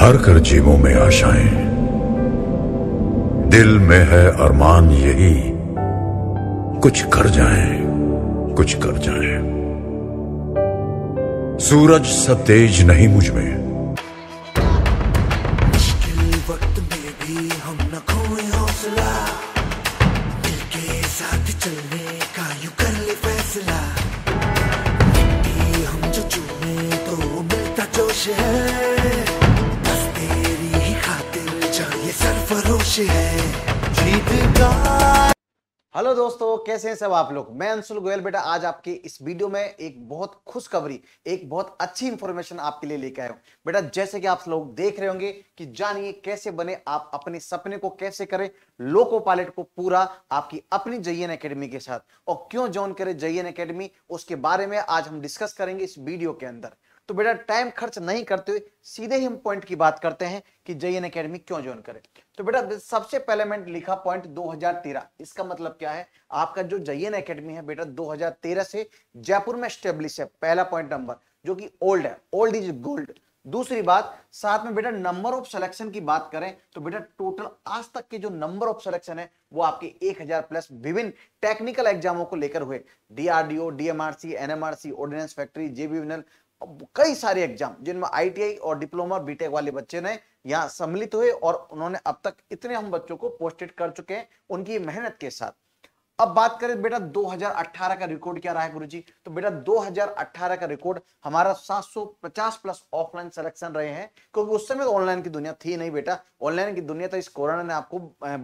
भर कर जीवों में आशाएं दिल में है अरमान यही कुछ कर जाए कुछ कर जाए सूरज सतेज तेज नहीं मुझ में Yeah. वक्त में भी हम हौसला का फैसला तो जोश है हेलो दोस्तों कैसे हैं सब आप लोग मैं अंशुल गोयल बेटा आज आपके इस वीडियो में एक बहुत खुशखबरी एक बहुत अच्छी इन्फॉर्मेशन आपके लिए लेके आया हूँ बेटा जैसे कि आप लोग देख रहे होंगे कि जानिए कैसे बने आप अपने सपने को कैसे करें लोको पायलट को पूरा आपकी अपनी जयन एकेडमी के साथ और क्यों ज्वाइन करें जयन एकेडमी उसके बारे में आज हम डिस्कस करेंगे इस वीडियो के अंदर तो बेटा टाइम खर्च नहीं करते हुए सीधे ही हम पॉइंट की बात करते हैं कि जे एन अकेडमी क्यों ज्वाइन करें तो बेटा सबसे पहले मैं लिखा पॉइंट 2013 इसका मतलब क्या है आपका जो जे एन अकेडमी है बेटा 2013 से जयपुर में स्टेब्लिश है पहला पॉइंट नंबर जो कि ओल्ड है ओल्ड इज गोल्ड दूसरी बात साथ में बेटा नंबर ऑफ सिलेक्शन की बात करें तो बेटा टोटल आज तक के जो नंबर ऑफ सिलेक्शन है वो आपके 1000 प्लस विभिन्न टेक्निकल एग्जामों को लेकर हुए DRDO DMRC NMRC ordnance factory JBNL कई सारे एग्जाम जिनमें आईटीआई और डिप्लोमा बीटेक वाले बच्चे ने यहाँ सम्मिलित हुए और उन्होंने अब तक इतने हम बच्चों को पोस्टेड कर चुके हैं उनकी मेहनत के साथ अब बात करें बेटा 2018 का रिकॉर्ड क्या रहा है गुरुजी तो बेटा 2018 का रिकॉर्ड हमारा 750 प्लस ऑफलाइन सिलेक्शन रहे हैं क्योंकि उस समय ऑनलाइन की दुनिया थी नहीं बेटा ऑनलाइन की दुनिया तो इस कोरोना ने आपको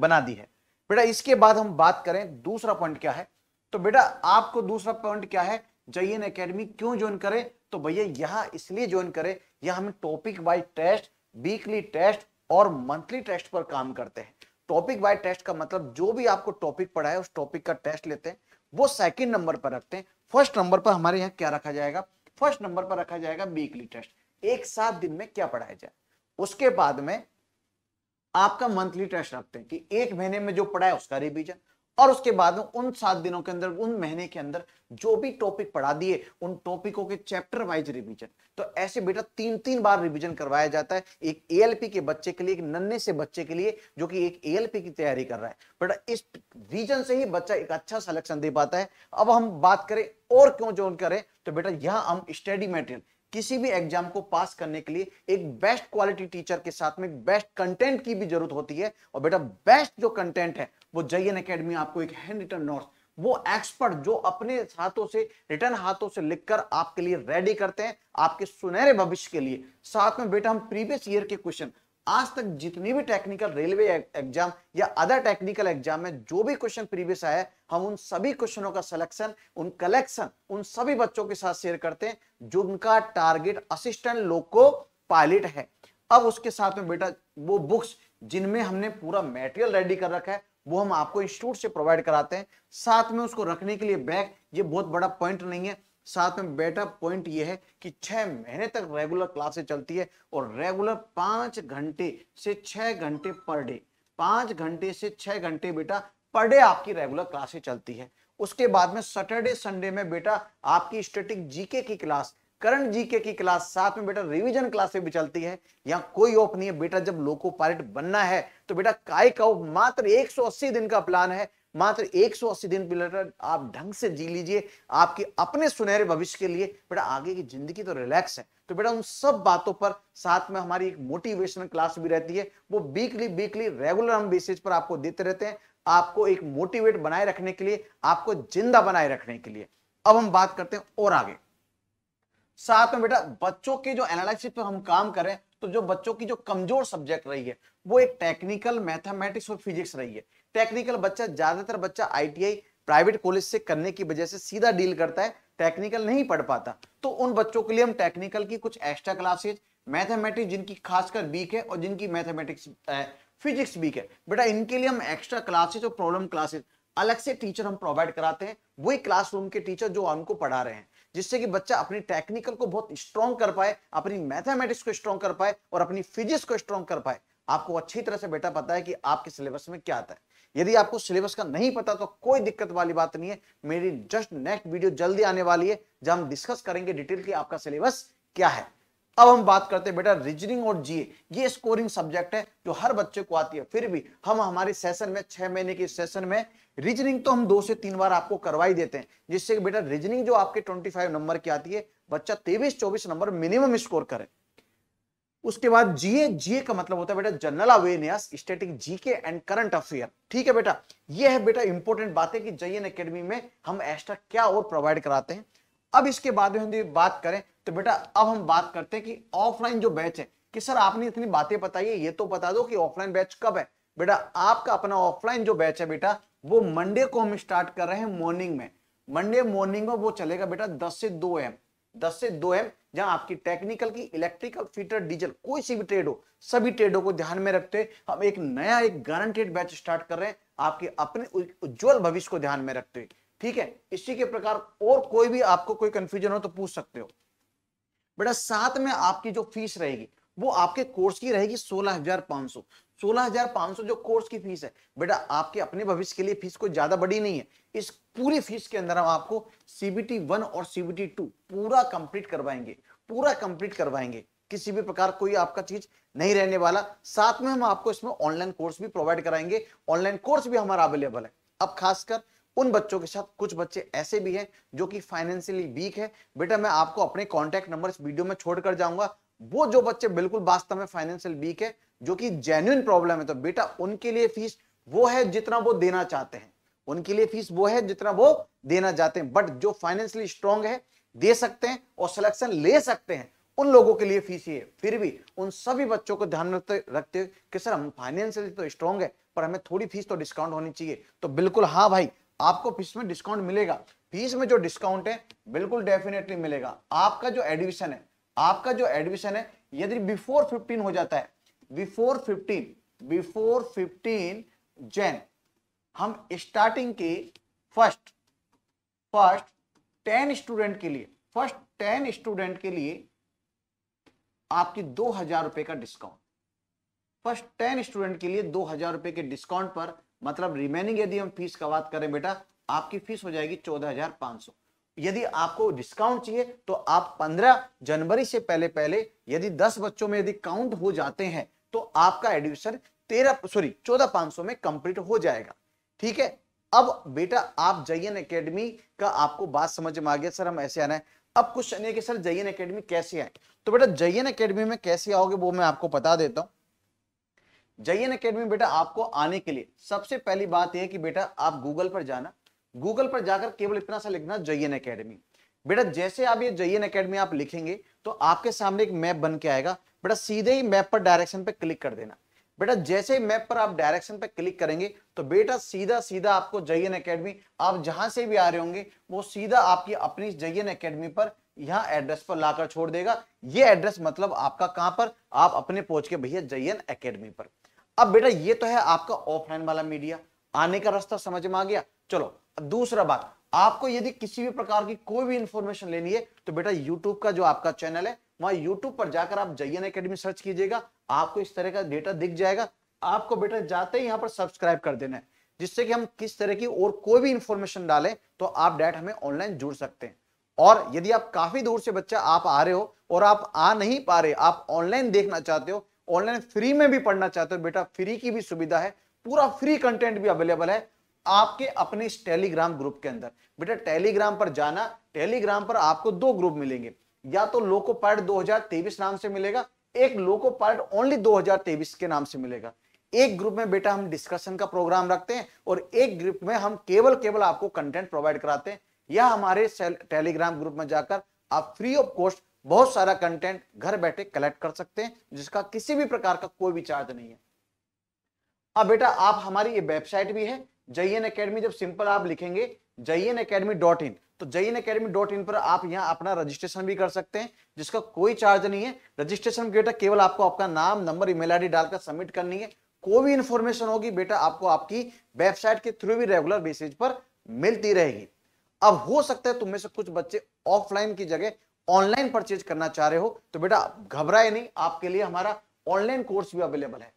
बना दी है बेटा इसके बाद हम बात करें दूसरा पॉइंट क्या है तो बेटा आपको दूसरा पॉइंट क्या है जयन अकेडमी क्यों ज्वाइन करें तो भैया यहाँ इसलिए ज्वाइन करें यह हम topic by test weekly test और मंथली टेस्ट पर काम करते हैं टॉपिक बाय टेस्ट का मतलब जो भी आपको टॉपिक पढ़ा है उस टॉपिक का टेस्ट लेते हैं वो सेकंड नंबर पर रखते हैं फर्स्ट नंबर पर हमारे यहाँ क्या रखा जाएगा फर्स्ट नंबर पर रखा जाएगा वीकली टेस्ट एक सात दिन में क्या पढ़ाया जाए उसके बाद में आपका मंथली टेस्ट रखते हैं कि एक महीने में जो पढ़ा है उसका रिविजन और उसके बाद में उन सात दिनों के अंदर उन महीने के अंदर जो भी टॉपिक पढ़ा दिए उन टॉपिकों के चैप्टर वाइज रिवीजन तो ऐसे बेटा तीन तीन बार रिवीजन करवाया जाता है एक एएलपी के बच्चे के लिए एक नन्हे से बच्चे के लिए जो कि एक एएलपी की तैयारी कर रहा है बेटा इस रीजन से ही बच्चा एक अच्छा सलेक्शन दे पाता है अब हम बात करें और क्यों जो करें तो बेटा यहाँ हम स्टडी मेटेरियल किसी भी एग्जाम को पास करने के लिए एक बेस्ट क्वालिटी टीचर के साथ में बेस्ट कंटेंट की भी जरूरत होती है और बेटा बेस्ट जो कंटेंट है वो जयन अकेडमी आपको एक हैंड रिटर्न नोट्स वो एक्सपर्ट जो अपने हाथों से रिटर्न हाथों से लिखकर आपके लिए रेडी करते हैं आपके सुनहरे भविष्य के लिए साथ में बेटा हम प्रीवियस ईयर के क्वेश्चन आज तक जितनी भी टेक्निकल रेलवे एग्जाम या अदर टेक्निकल एग्जाम में जो भी क्वेश्चन प्रीवियस आया हम उन सभी क्वेश्चनों का सिलेक्शन उन कलेक्शन उन सभी बच्चों के साथ शेयर करते हैं जो उनका टारगेट असिस्टेंट लोको पायलट है अब उसके साथ में बेटा वो बुक्स जिनमें हमने पूरा मेटेरियल रेडी कर रखा है वो हम आपको इंस्टीट्यूट से प्रोवाइड कराते हैं साथ में उसको रखने के लिए बैग ये बहुत बड़ा पॉइंट नहीं है साथ में बेटर पॉइंट ये है कि छह महीने तक रेगुलर क्लासे चलती है और रेगुलर पांच घंटे से छह घंटे पर डे पांच घंटे से छह घंटे बेटा पर डे आपकी रेगुलर क्लासे चलती है उसके बाद में सैटरडे संडे में बेटा आपकी स्टेटिक जीके की क्लास जी जीके की क्लास साथ में बेटा रिवीजन क्लासें भी चलती है यहाँ कोई ऑफ नहीं है बेटा जब लोको पायलट बनना है तो बेटा काय का ऑफ मात्र 180 दिन का प्लान है मात्र 180 दिन बेटा आप ढंग से जी लीजिए आपके अपने सुनहरे भविष्य के लिए बेटा आगे की जिंदगी तो रिलैक्स है तो बेटा उन सब बातों पर साथ में हमारी एक मोटिवेशनल क्लास भी रहती है वो वीकली वीकली रेगुलर हम बेसिस पर आपको देते रहते हैं आपको एक मोटिवेट बनाए रखने के लिए आपको जिंदा बनाए रखने के लिए अब हम बात करते हैं और आगे साथ में बेटा बच्चों के जो एनालिसिस पर हम काम करें तो जो बच्चों की जो कमजोर सब्जेक्ट रही है वो एक टेक्निकल मैथमेटिक्स और फिजिक्स रही है टेक्निकल बच्चा ज्यादातर बच्चा आईटीआई प्राइवेट कॉलेज से करने की वजह से सीधा डील करता है टेक्निकल नहीं पढ़ पाता तो उन बच्चों के लिए हम टेक्निकल की कुछ एक्स्ट्रा क्लासेज मैथमेटिक्स जिनकी खासकर वीक है और जिनकी मैथमेटिक्स फिजिक्स वीक है बेटा इनके लिए हम एक्स्ट्रा क्लासेज और प्रॉब्लम क्लासेज अलग से टीचर हम प्रोवाइड कराते हैं वही क्लासरूम के टीचर जो हमको पढ़ा रहे हैं जिससे कि बच्चा अपनी टेक्निकल को बहुत स्ट्रॉन्ग कर पाए अपनी मैथमेटिक्स को स्ट्रॉन्ग कर पाए और अपनी फिजिक्स को स्ट्रॉन्ग कर पाए आपको अच्छी तरह से बेटा पता है कि आपके सिलेबस में क्या आता है यदि आपको सिलेबस का नहीं पता तो कोई दिक्कत वाली बात नहीं है मेरी जस्ट नेक्स्ट वीडियो जल्दी आने वाली है जहां हम डिस्कस करेंगे डिटेल की आपका सिलेबस क्या है अब हम बात करते हैं बेटा रीजनिंग और जीए ये स्कोरिंग सब्जेक्ट है जो हर बच्चे को आती है फिर भी हम हमारे सेशन में छह महीने के सेशन में रीजनिंग तो हम दो से तीन बार आपको करवाई देते हैं जिससे कि बेटा रीजनिंग जो आपके 25 नंबर की आती है बच्चा तेवीस चौबीस नंबर मिनिमम स्कोर करे उसके बाद जीए जीए का मतलब होता है बेटा general awareness static GK and current affair ठीक है बेटा ये है बेटा इंपॉर्टेंट बात है कि जयन अकेडमी में हम एक्स्ट्रा क्या और प्रोवाइड कराते हैं अब इसके बाद में हम बात करें तो बेटा अब हम बात करते हैं कि ऑफलाइन जो बैच है कि सर आपने इतनी बातें बताई ये तो बता दो कि ऑफलाइन बैच कब है बेटा आपका अपना ऑफलाइन जो बैच है बेटा वो मंडे को हम स्टार्ट कर रहे हैं मॉर्निंग में मंडे मॉर्निंग में वो चलेगा बेटा 10 से 2 एम 10 से 2 एम जहां आपकी टेक्निकल की इलेक्ट्रिकल फीटर डीजल कोई सी भी ट्रेड हो सभी ट्रेडों को ध्यान में रखते हम एक नया एक गारंटेड बैच स्टार्ट कर रहे हैं आपके अपने उज्जवल भविष्य को ध्यान में रखते हुए ठीक है इसी के प्रकार और कोई भी आपको कोई कंफ्यूजन हो तो पूछ सकते हो बेटा साथ में आपकी जो फीस रहेगी वो आपके कोर्स की रहेगी सोलह हजार पांच सौ सोलह हजार पांच सौ जो कोर्स की फीस है बेटा आपके अपने भविष्य के लिए फीस कोई ज्यादा बड़ी नहीं है इस पूरी फीस के अंदर हम आपको सीबीटी वन और सीबीटी टू पूरा कंप्लीट करवाएंगे पूरा कंप्लीट करवाएंगे किसी भी प्रकार कोई आपका चीज नहीं रहने वाला साथ में हम आपको इसमें ऑनलाइन कोर्स भी प्रोवाइड कराएंगे ऑनलाइन कोर्स भी हमारा अवेलेबल है अब खासकर उन बच्चों के साथ कुछ बच्चे ऐसे भी हैं जो कि फाइनेंशियली वीक है बेटा मैं आपको अपने कॉन्टेक्ट नंबर इस वीडियो में छोड़कर जाऊंगा वो जो बच्चे बिल्कुल वास्तव में फाइनेंशियल वीक है जो कि जेन्यून प्रॉब्लम है तो बेटा उनके लिए फीस वो है जितना वो देना चाहते हैं उनके लिए फीस वो है जितना वो देना चाहते हैं बट जो फाइनेंशियली स्ट्रॉन्ग है दे सकते हैं और सिलेक्शन ले सकते हैं उन लोगों के लिए फीस ये फिर भी उन सभी बच्चों को ध्यान में रखते हुए कि सर हम फाइनेंशियली तो स्ट्रॉन्ग है पर हमें थोड़ी फीस तो डिस्काउंट होनी चाहिए तो बिल्कुल हाँ भाई आपको फीस में डिस्काउंट मिलेगा फीस में जो डिस्काउंट है बिल्कुल डेफिनेटली मिलेगा आपका जो एडमिशन है आपका जो एडमिशन है यदि बिफोर फिफ्टीन हो जाता है बिफोर फिफ्टीन बिफोर फिफ्टीन जैन हम स्टार्टिंग के फर्स्ट फर्स्ट टेन स्टूडेंट के लिए फर्स्ट टेन स्टूडेंट के लिए आपकी दो हजार रुपए का डिस्काउंट फर्स्ट टेन स्टूडेंट के लिए दो हजार रुपए के डिस्काउंट पर मतलब रिमेनिंग यदि हम फीस का बात करें बेटा आपकी फीस हो जाएगी चौदह हजार पांच सौ यदि आपको डिस्काउंट चाहिए तो आप 15 जनवरी से पहले पहले यदि 10 बच्चों में यदि काउंट हो जाते हैं तो आपका एडमिशन तेरह सॉरी चौदह पांच सौ में कंप्लीट हो जाएगा ठीक है अब बेटा आप जयन एकेडमी का आपको बात समझ में आ गया सर हम ऐसे आना है अब क्वेश्चन ये कि सर जयन एकेडमी कैसे आए तो बेटा जयन एकेडमी में कैसे आओगे वो मैं आपको बता देता हूँ जयन अकेडमी बेटा आपको आने के लिए सबसे पहली बात यह कि बेटा आप गूगल पर जाना गूगल पर जाकर केवल इतना सा लिखना जयन अकेडमी बेटा जैसे आप ये जयन अकेडमी आप लिखेंगे तो आपके सामने एक मैप बन के आएगा बेटा सीधे ही मैप पर डायरेक्शन पे क्लिक कर देना बेटा जैसे ही मैप पर आप डायरेक्शन पे क्लिक करेंगे तो बेटा सीधा सीधा आपको जयन अकेडमी आप जहां से भी आ रहे होंगे वो सीधा आपकी अपनी जयन अकेडमी पर यहाँ एड्रेस पर लाकर छोड़ देगा ये एड्रेस मतलब आपका कहां पर आप अपने पहुंच के भैया जयन अकेडमी पर अब बेटा ये तो है आपका ऑफलाइन वाला मीडिया आने का रास्ता समझ में आ गया चलो दूसरा बात आपको यदि किसी भी प्रकार की कोई भी इंफॉर्मेशन लेनी है तो बेटा यूट्यूब का जो आपका चैनल है वहां यूट्यूब पर जाकर आप जयन अकेडमी सर्च कीजिएगा आपको इस तरह का डेटा दिख जाएगा आपको बेटा जाते ही यहाँ पर सब्सक्राइब कर देना है जिससे कि हम किस तरह की और कोई भी इंफॉर्मेशन डालें तो आप डायरेक्ट हमें ऑनलाइन जुड़ सकते हैं और यदि आप काफी दूर से बच्चा आप आ रहे हो और आप आ नहीं पा रहे आप ऑनलाइन देखना चाहते हो ऑनलाइन फ्री में भी पढ़ना चाहते हो बेटा फ्री की भी सुविधा है पूरा फ्री कंटेंट भी अवेलेबल है आपके अपने इस टेलीग्राम ग्रुप के अंदर बेटा टेलीग्राम पर जाना टेलीग्राम पर आपको दो ग्रुप मिलेंगे या तो लोको पार्ट दो नाम से मिलेगा एक लोको पार्ट ओनली दो के नाम से मिलेगा एक ग्रुप में बेटा हम डिस्कशन का प्रोग्राम रखते हैं और एक ग्रुप में हम केवल केवल आपको कंटेंट प्रोवाइड कराते हैं या हमारे टेलीग्राम ग्रुप में जाकर आप फ्री ऑफ कॉस्ट बहुत सारा कंटेंट घर बैठे कलेक्ट कर सकते हैं जिसका किसी भी प्रकार का कोई भी चार्ज नहीं है हाँ बेटा आप हमारी ये वेबसाइट भी है जयन अकेडमी जब सिंपल आप लिखेंगे जयन अकेडमी डॉट इन तो जयन अकेडमी डॉट इन पर आप यहाँ अपना रजिस्ट्रेशन भी कर सकते हैं जिसका कोई चार्ज नहीं है रजिस्ट्रेशन बेटा केवल आपको आपका नाम नंबर ईमेल आई डालकर सबमिट करनी है कोई भी इंफॉर्मेशन होगी बेटा आपको आपकी वेबसाइट के थ्रू भी रेगुलर बेसिस पर मिलती रहेगी अब हो सकता है तुम में से कुछ बच्चे ऑफलाइन की जगह ऑनलाइन परचेज करना चाह रहे हो तो बेटा घबराए नहीं आपके लिए हमारा ऑनलाइन कोर्स भी अवेलेबल है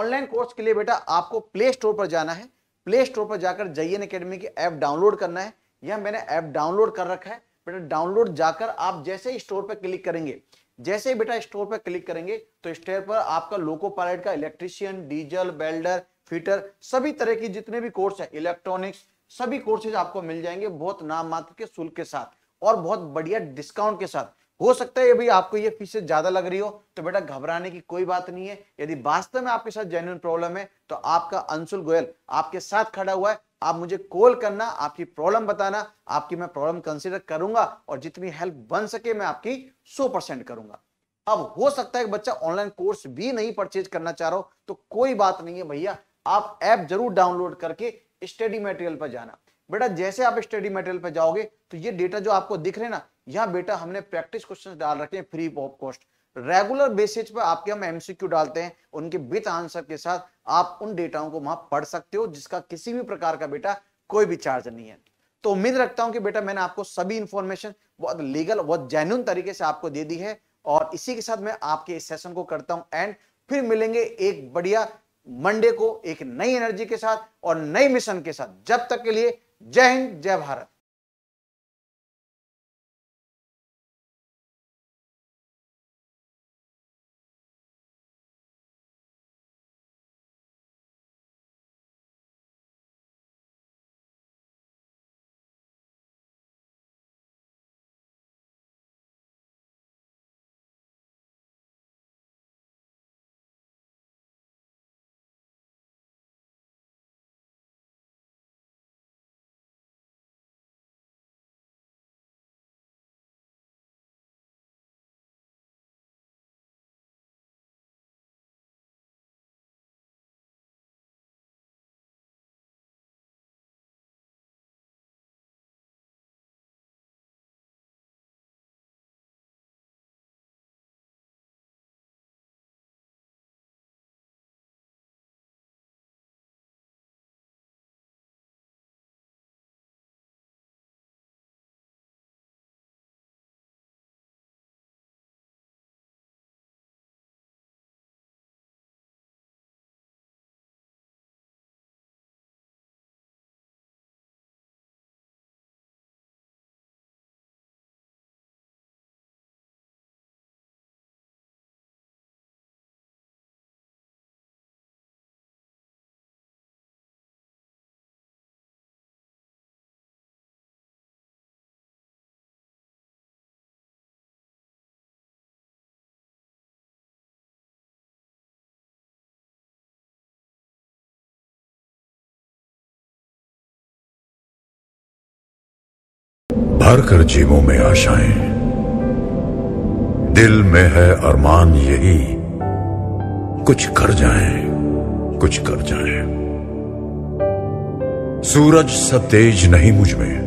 ऑनलाइन कोर्स के लिए बेटा आपको प्ले स्टोर पर जाना है प्ले स्टोर पर जाकर जयन अकेडमी की ऐप डाउनलोड करना है यह मैंने ऐप डाउनलोड कर रखा है बेटा डाउनलोड जाकर आप जैसे ही स्टोर पर क्लिक करेंगे जैसे ही बेटा स्टोर पर क्लिक करेंगे तो स्टोर पर आपका लोको पायलट का इलेक्ट्रीशियन डीजल बेल्डर फिटर सभी तरह की जितने भी कोर्स है इलेक्ट्रॉनिक्स सभी कोर्सेज आपको मिल जाएंगे बहुत नाम मात्र के शुल्क के साथ और बहुत बढ़िया डिस्काउंट के साथ हो सकता है भाई आपको ये फीस ज्यादा लग रही हो तो बेटा घबराने की कोई बात नहीं है यदि वास्तव में आपके साथ जेन्यून प्रॉब्लम है तो आपका अंशुल गोयल आपके साथ खड़ा हुआ है आप मुझे कॉल करना आपकी प्रॉब्लम बताना आपकी मैं प्रॉब्लम कंसिडर करूंगा और जितनी हेल्प बन सके मैं आपकी सौ परसेंट करूंगा अब हो सकता है बच्चा ऑनलाइन कोर्स भी नहीं परचेज करना चाह रहा हो तो कोई बात नहीं है भैया आप ऐप जरूर डाउनलोड करके स्टडी मटेरियल पर जाना बेटा जैसे आप स्टडी मटेरियल पर जाओगे तो ये डेटा जो आपको दिख रहे ना यहाँ बेटा हमने प्रैक्टिस क्वेश्चन डाल रखे हैं free of cost regular basis पर आपके हम एमसीक्यू डालते हैं उनके विथ आंसर के साथ आप उन डेटाओं को वहां पढ़ सकते हो जिसका किसी भी प्रकार का बेटा कोई भी चार्ज नहीं है तो उम्मीद रखता हूं कि बेटा मैंने आपको सभी इंफॉर्मेशन बहुत लीगल बहुत जेन्यून तरीके से आपको दे दी है और इसी के साथ मैं आपके इस सेशन को करता हूं एंड फिर मिलेंगे एक बढ़िया मंडे को एक नई एनर्जी के साथ और नई मिशन के साथ जब तक के लिए जय हिंद जय भारत भर कर जीवों में आशाएं दिल में है अरमान यही कुछ कर जाए कुछ कर जाए सूरज सतेज तेज नहीं मुझ में